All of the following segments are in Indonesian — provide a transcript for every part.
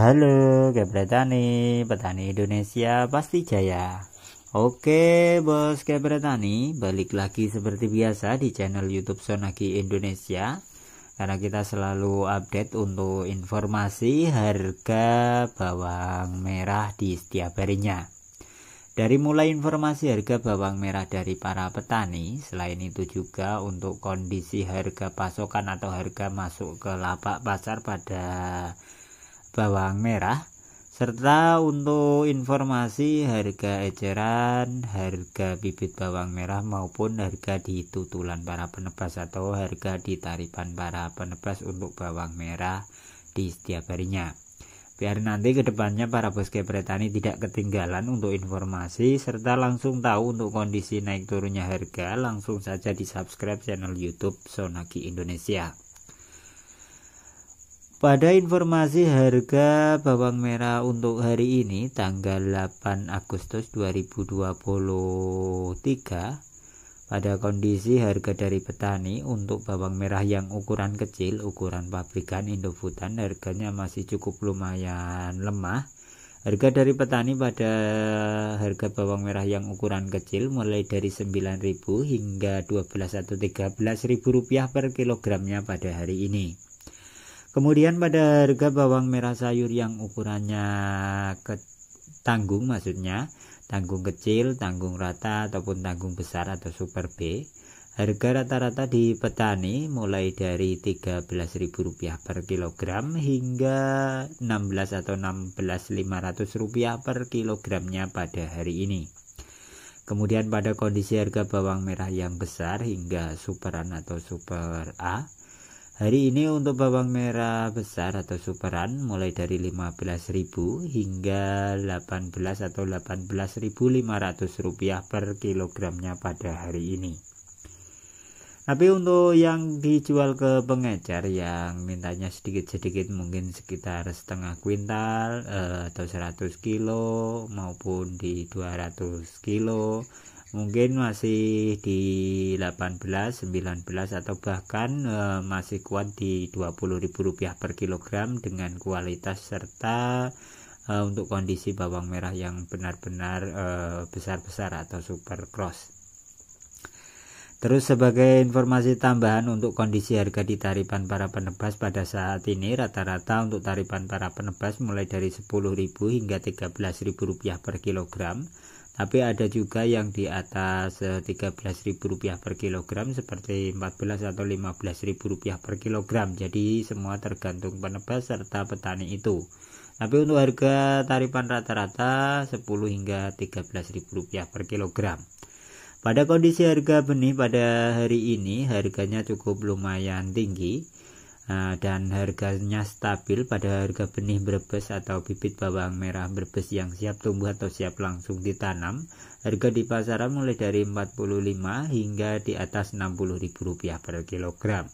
Halo Kebretani, petani Indonesia pasti jaya. Oke bos Kebretani, balik lagi seperti biasa di channel YouTube Sonaki Indonesia. Karena kita selalu update untuk informasi harga bawang merah di setiap harinya. Dari mulai informasi harga bawang merah dari para petani, selain itu juga untuk kondisi harga pasokan atau harga masuk ke lapak pasar pada bawang merah serta untuk informasi harga eceran, harga bibit bawang merah maupun harga di tutulan para penebas atau harga di taripan para penebas untuk bawang merah di setiap harinya. Biar nanti kedepannya para bos kepretani tidak ketinggalan untuk informasi serta langsung tahu untuk kondisi naik turunnya harga langsung saja di subscribe channel youtube Sonaki Indonesia. Pada informasi harga bawang merah untuk hari ini tanggal 8 Agustus 2023 pada kondisi harga dari petani untuk bawang merah yang ukuran kecil ukuran pabrikan Indofutan harganya masih cukup lumayan lemah Harga dari petani pada harga bawang merah yang ukuran kecil mulai dari 9.000 hingga 12 atau 13.000 rupiah per kilogramnya pada hari ini. Kemudian pada harga bawang merah sayur yang ukurannya ke tanggung maksudnya tanggung kecil, tanggung rata ataupun tanggung besar atau super B. Harga rata-rata di petani mulai dari Rp13.000 per kilogram hingga 16 atau rp 16.500 per kilogramnya pada hari ini. Kemudian pada kondisi harga bawang merah yang besar hingga superan atau super A Hari ini untuk bawang merah besar atau superan mulai dari 15.000 hingga 18 atau 18.500 rupiah per kilogramnya pada hari ini. Tapi untuk yang dijual ke pengecer yang mintanya sedikit-sedikit mungkin sekitar setengah kuintal eh, atau 100 kilo maupun di 200 kilo mungkin masih di 18 19 atau bahkan e, masih kuat di Rp20.000 per kilogram dengan kualitas serta e, untuk kondisi bawang merah yang benar-benar e, besar-besar atau super cross Terus sebagai informasi tambahan untuk kondisi harga di taripan para penebas pada saat ini rata-rata untuk taripan para penebas mulai dari 10.000 hingga Rp13.000 per kilogram tapi ada juga yang di atas eh, Rp13.000 per kilogram seperti 14 atau Rp15.000 per kilogram. Jadi semua tergantung penebas serta petani itu. Tapi untuk harga tarifan rata-rata 10 hingga rp rupiah per kilogram. Pada kondisi harga benih pada hari ini harganya cukup lumayan tinggi Nah, dan harganya stabil pada harga benih berbes atau bibit bawang merah berbes yang siap tumbuh atau siap langsung ditanam. Harga di pasaran mulai dari 45 hingga di atas 60 ribu rupiah per kilogram.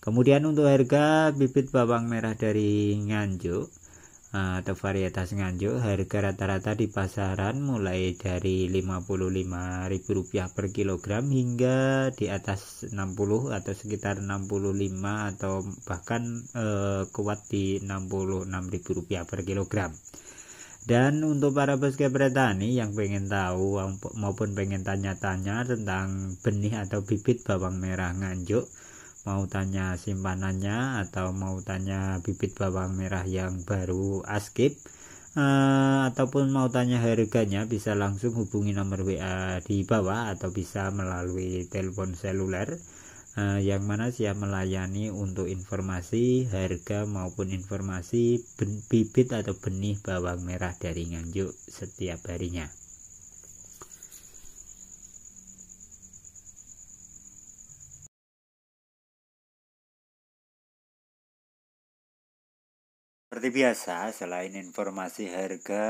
Kemudian untuk harga bibit bawang merah dari Nganjuk Eh, atau varietas nganjuk harga rata-rata di pasaran mulai dari Rp55.000 per kilogram hingga di atas 60 atau sekitar 65 atau bahkan eh, kuat di Rp66.000 per kilogram. Dan untuk para basket bertani yang pengen tahu maupun pengen tanya-tanya tentang benih atau bibit bawang merah nganjuk mau tanya simpanannya atau mau tanya bibit bawang merah yang baru askip uh, ataupun mau tanya harganya bisa langsung hubungi nomor WA di bawah atau bisa melalui telepon seluler uh, yang mana siap melayani untuk informasi harga maupun informasi bibit atau benih bawang merah dari Nganjuk setiap harinya. Seperti biasa, selain informasi harga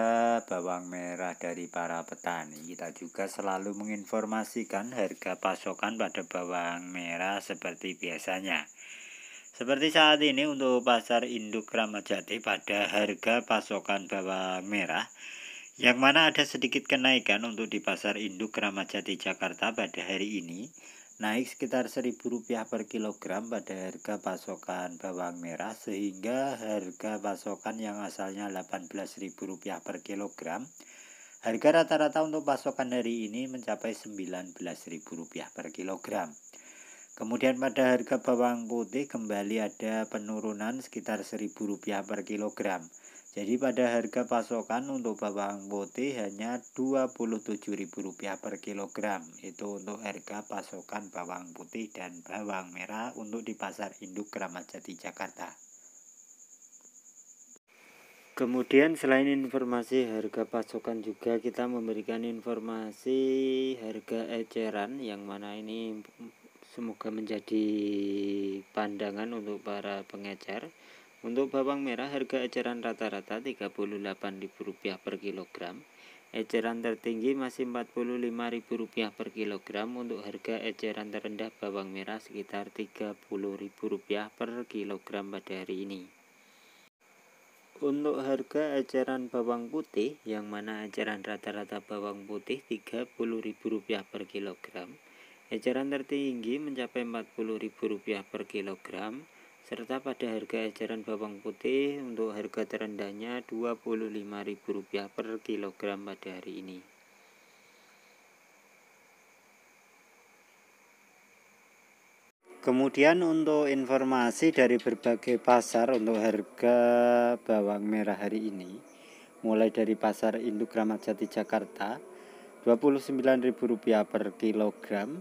bawang merah dari para petani, kita juga selalu menginformasikan harga pasokan pada bawang merah seperti biasanya. Seperti saat ini untuk pasar induk Ramadjati pada harga pasokan bawang merah yang mana ada sedikit kenaikan untuk di pasar induk Ramadjati Jakarta pada hari ini naik sekitar Rp1.000 per kilogram pada harga pasokan bawang merah sehingga harga pasokan yang asalnya Rp18.000 per kilogram harga rata-rata untuk pasokan hari ini mencapai Rp19.000 per kilogram. Kemudian pada harga bawang putih kembali ada penurunan sekitar Rp1.000 per kilogram. Jadi pada harga pasokan untuk bawang putih hanya Rp27.000 per kilogram. Itu untuk harga pasokan bawang putih dan bawang merah untuk di pasar induk Keramat Jati Jakarta. Kemudian selain informasi harga pasokan juga kita memberikan informasi harga eceran yang mana ini semoga menjadi pandangan untuk para pengecer untuk bawang merah harga eceran rata-rata Rp38.000 per kilogram. Eceran tertinggi masih Rp45.000 per kilogram untuk harga eceran terendah bawang merah sekitar Rp30.000 per kilogram pada hari ini. Untuk harga eceran bawang putih yang mana eceran rata-rata bawang putih Rp30.000 per kilogram. Eceran tertinggi mencapai Rp40.000 per kilogram serta pada harga eceran bawang putih untuk harga terendahnya Rp25.000 per kilogram pada hari ini. Kemudian untuk informasi dari berbagai pasar untuk harga bawang merah hari ini mulai dari pasar Induk Ramadjati Jakarta Rp29.000 per kilogram